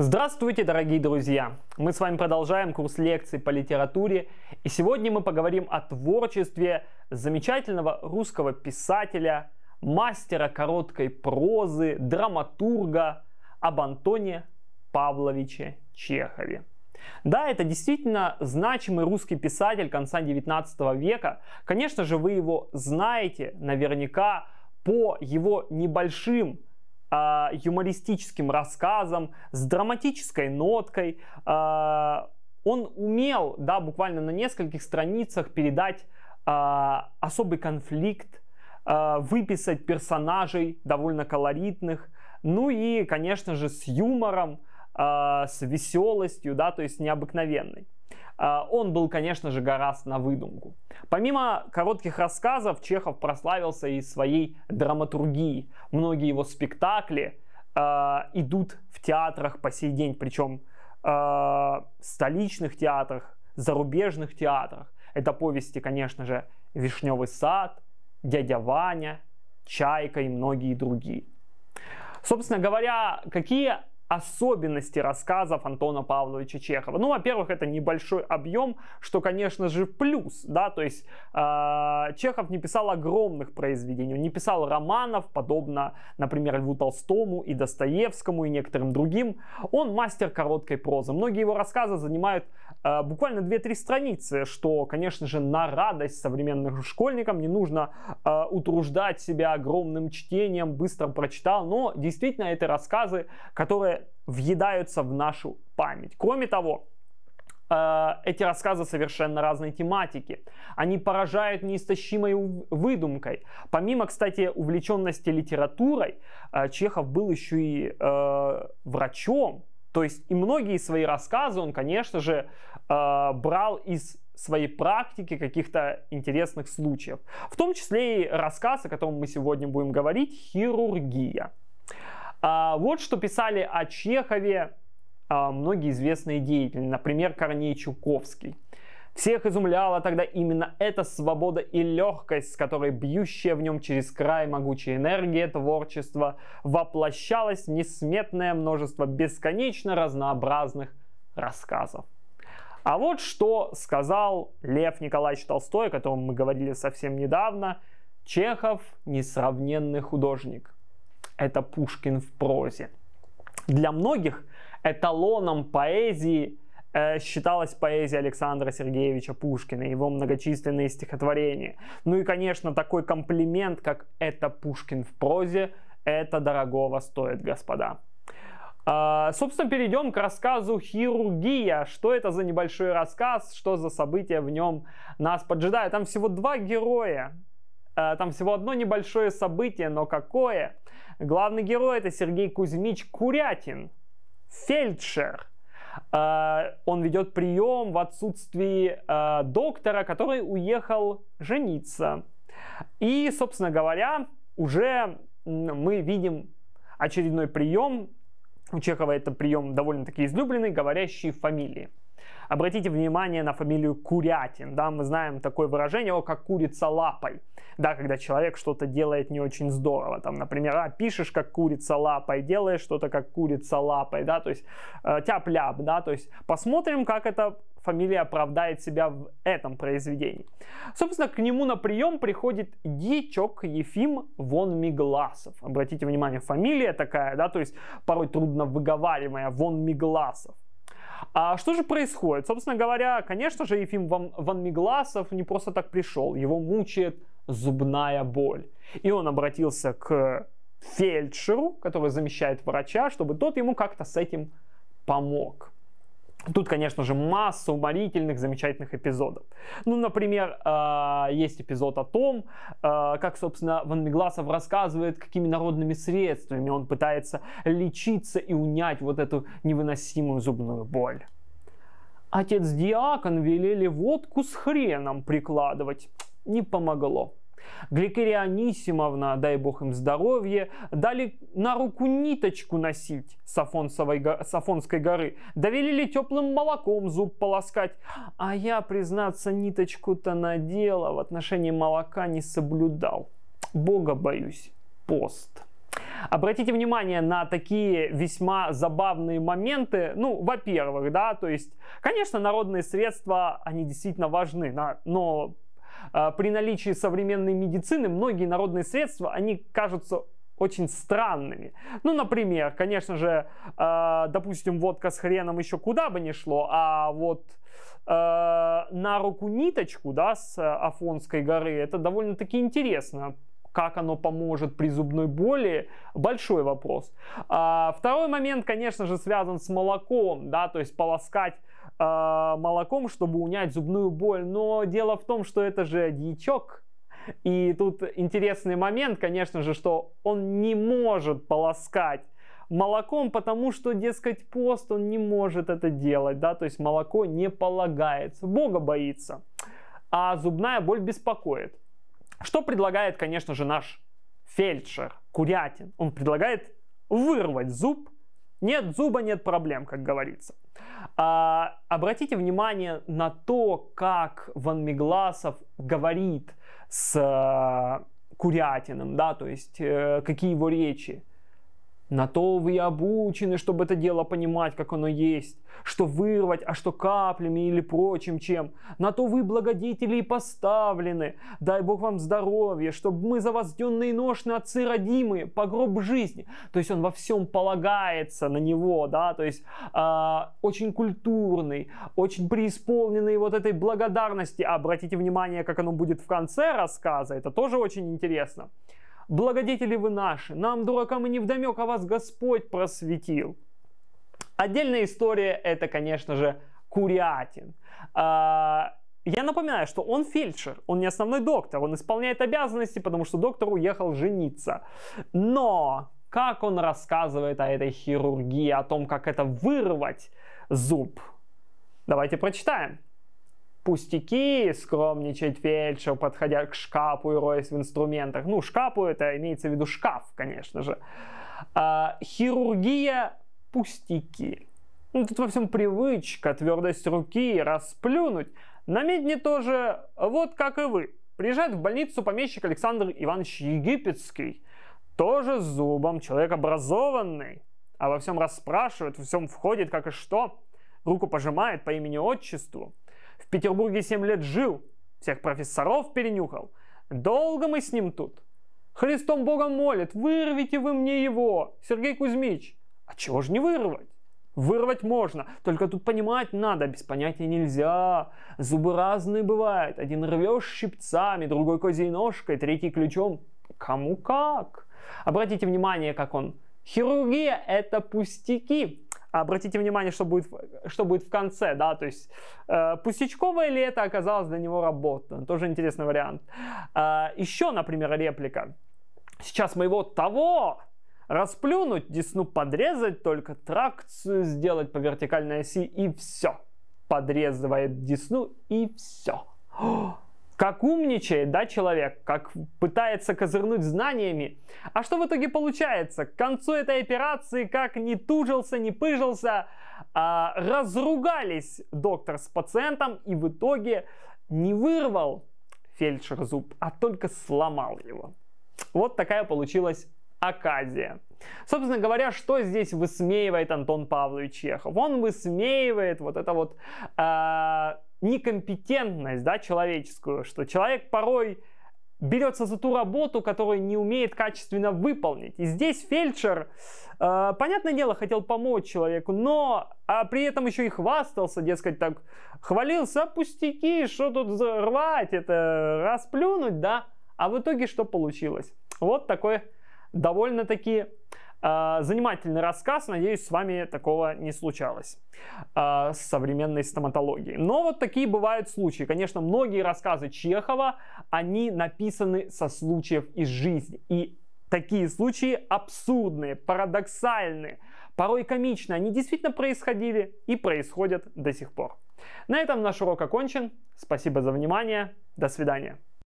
Здравствуйте, дорогие друзья! Мы с вами продолжаем курс лекций по литературе, и сегодня мы поговорим о творчестве замечательного русского писателя, мастера короткой прозы, драматурга об Антоне Павловиче Чехове. Да, это действительно значимый русский писатель конца 19 века. Конечно же, вы его знаете наверняка по его небольшим э, юмористическим рассказом, с драматической ноткой. Э, он умел, да, буквально на нескольких страницах передать э, особый конфликт, э, выписать персонажей довольно колоритных, ну и, конечно же, с юмором, э, с веселостью, да, то есть необыкновенной. А, он был, конечно же, гораздо на выдумку. Помимо коротких рассказов, Чехов прославился и своей драматургией. Многие его спектакли э, идут в театрах по сей день, причем э, а, столичных театрах, зарубежных театрах. Это повести, конечно же, «Вишневый сад», «Дядя Ваня», «Чайка» и многие другие. Собственно говоря, какие особенности рассказов Антона Павловича Чехова. Ну, во-первых, это небольшой объем, что, конечно же, плюс, да, то есть э, Чехов не писал огромных произведений, он не писал романов, подобно, например, Льву Толстому и Достоевскому и некоторым другим. Он мастер короткой прозы. Многие его рассказы занимают а, буквально 2-3 страницы, что, конечно же, на радость современным школьникам не нужно а, утруждать себя огромным чтением, быстро прочитал, но действительно это рассказы, которые въедаются в нашу память. Кроме того, а, эти рассказы совершенно разной тематики. Они поражают неистощимой выдумкой. Помимо, кстати, увлеченности литературой, Чехов был еще и э, врачом, то есть и многие свои рассказы он, конечно же, э, брал из своей практики каких-то интересных случаев. В том числе и рассказ, о котором мы сегодня будем говорить, хирургия. А, вот что писали о Чехове а, многие известные деятели, например, Корней Чуковский. Всех изумляла тогда именно эта свобода и легкость, с которой бьющая в нем через край могучая энергия творчества воплощалось несметное множество бесконечно разнообразных рассказов. А вот что сказал Лев Николаевич Толстой, о котором мы говорили совсем недавно. Чехов – несравненный художник. Это Пушкин в прозе. Для многих эталоном поэзии – Э, считалась поэзия Александра Сергеевича Пушкина, его многочисленные стихотворения. Ну и, конечно, такой комплимент, как «это Пушкин в прозе», это дорогого стоит, господа. А, собственно, перейдем к рассказу «Хирургия». Что это за небольшой рассказ, что за события в нем нас поджидают. Там всего два героя, э, там всего одно небольшое событие, но какое? Главный герой это Сергей Кузьмич Курятин, фельдшер, а, он ведет прием в отсутствии а, доктора, который уехал жениться. И, собственно говоря, уже мы видим очередной прием. У Чехова это прием довольно-таки излюбленный, говорящий фамилии. Обратите внимание на фамилию Курятин. Да, мы знаем такое выражение, о, как курица лапой. Да, когда человек что-то делает не очень здорово. Там, например, а, пишешь как курица лапой, делаешь что-то как курица лапой. Да, то есть э, тяп-ляп. Да, то есть посмотрим, как эта фамилия оправдает себя в этом произведении. Собственно, к нему на прием приходит дичок Ефим Вон Мигласов. Обратите внимание, фамилия такая, да, то есть порой трудно выговариваемая Вон Мигласов. А что же происходит? Собственно говоря, конечно же, Ефим Ван, Ван Мигласов не просто так пришел. Его мучает зубная боль. И он обратился к фельдшеру, который замещает врача, чтобы тот ему как-то с этим помог. Тут, конечно же, масса уморительных, замечательных эпизодов. Ну, например, а, есть эпизод о том, а, как, собственно, Ван Мегласов рассказывает, какими народными средствами он пытается лечиться и унять вот эту невыносимую зубную боль. Отец Диакон велели водку с хреном прикладывать. Не помогло. Гликерия Анисимовна, дай бог им здоровье, дали на руку ниточку носить с, Афонсовой, с Афонской горы, довелили теплым молоком зуб полоскать. А я, признаться, ниточку-то надела, в отношении молока не соблюдал. Бога боюсь, пост. Обратите внимание на такие весьма забавные моменты. Ну, во-первых, да, то есть, конечно, народные средства, они действительно важны, но а, при наличии современной медицины многие народные средства, они кажутся очень странными. Ну, например, конечно же, э, допустим, водка с хреном еще куда бы ни шло, а вот э, на руку ниточку, да, с Афонской горы, это довольно-таки интересно. Как оно поможет при зубной боли, большой вопрос. А, второй момент, конечно же, связан с молоком, да, то есть полоскать а, молоком, чтобы унять зубную боль. Но дело в том, что это же дьячок. И тут интересный момент, конечно же, что он не может полоскать молоком, потому что, дескать, пост он не может это делать, да, то есть молоко не полагается, Бога боится, а зубная боль беспокоит. Что предлагает, конечно же, наш фельдшер Курятин? Он предлагает вырвать зуб нет зуба, нет проблем, как говорится. А, обратите внимание на то, как Ван Мегласов говорит с э, Курятиным, да, то есть э, какие его речи. На то вы и обучены, чтобы это дело понимать, как оно есть, что вырвать, а что каплями или прочим чем. На то вы благодетели и поставлены. Дай Бог вам здоровье, чтобы мы за завозденные ношные отцы родимые, погроб жизни. То есть он во всем полагается на него, да, то есть э, очень культурный, очень преисполненный вот этой благодарности. обратите внимание, как оно будет в конце рассказа, это тоже очень интересно благодетели вы наши, нам, дуракам, и невдомек, а вас Господь просветил. Отдельная история это, конечно же, Курятин. А, я напоминаю, что он фельдшер, он не основной доктор, он исполняет обязанности, потому что доктор уехал жениться. Но как он рассказывает о этой хирургии, о том, как это вырвать зуб. Давайте прочитаем пустяки, скромничать фельдшер, подходя к шкафу и роясь в инструментах. Ну, шкапу это имеется в виду шкаф, конечно же. А, хирургия пустяки. Ну, тут во всем привычка, твердость руки, расплюнуть. На медне тоже вот как и вы. Приезжает в больницу помещик Александр Иванович Египетский. Тоже с зубом, человек образованный. А во всем расспрашивает, во всем входит, как и что. Руку пожимает по имени-отчеству. В Петербурге семь лет жил, всех профессоров перенюхал. Долго мы с ним тут. Христом Богом молит, вырвите вы мне его, Сергей Кузьмич. А чего же не вырвать? Вырвать можно, только тут понимать надо, без понятия нельзя. Зубы разные бывают, один рвешь щипцами, другой козей ножкой, третий ключом. Кому как? Обратите внимание, как он. Хирургия – это пустяки, а, обратите внимание, что будет, что будет в конце, да, то есть э, пустячковое ли это оказалось для него работа, тоже интересный вариант. Э, еще, например, реплика. Сейчас моего того расплюнуть, десну подрезать, только тракцию сделать по вертикальной оси и все. Подрезывает десну и все. О! как умничает да, человек, как пытается козырнуть знаниями. А что в итоге получается? К концу этой операции, как не тужился, не пыжился, а, разругались доктор с пациентом и в итоге не вырвал фельдшер зуб, а только сломал его. Вот такая получилась оказия. Собственно говоря, что здесь высмеивает Антон Павлович Чехов? Он высмеивает вот это вот... А, некомпетентность да, человеческую, что человек порой берется за ту работу, которую не умеет качественно выполнить. И здесь фельдшер, э, понятное дело, хотел помочь человеку, но а при этом еще и хвастался, дескать, так хвалился, а пустяки, что тут взорвать, это расплюнуть, да? А в итоге что получилось? Вот такой довольно-таки а, занимательный рассказ, надеюсь, с вами такого не случалось а, с современной стоматологией. Но вот такие бывают случаи. Конечно, многие рассказы Чехова, они написаны со случаев из жизни. И такие случаи абсурдные, парадоксальные, порой комичные. Они действительно происходили и происходят до сих пор. На этом наш урок окончен. Спасибо за внимание. До свидания.